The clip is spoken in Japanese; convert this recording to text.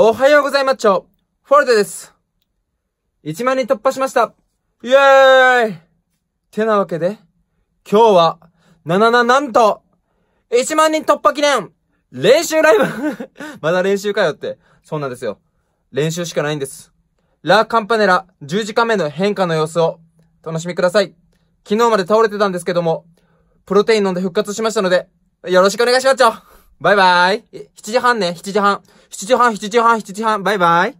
おはようございまっちょフォルテです !1 万人突破しましたイエーイてなわけで、今日は、ななななんと、1万人突破記念練習ライブ まだ練習かよって。そうなんですよ。練習しかないんです。ラ・カンパネラ10時間目の変化の様子を楽しみください。昨日まで倒れてたんですけども、プロテイン飲んで復活しましたので、よろしくお願いしますよバイバイ。7時半ね、7時半。7時半、7時半、7時半、バイバイ。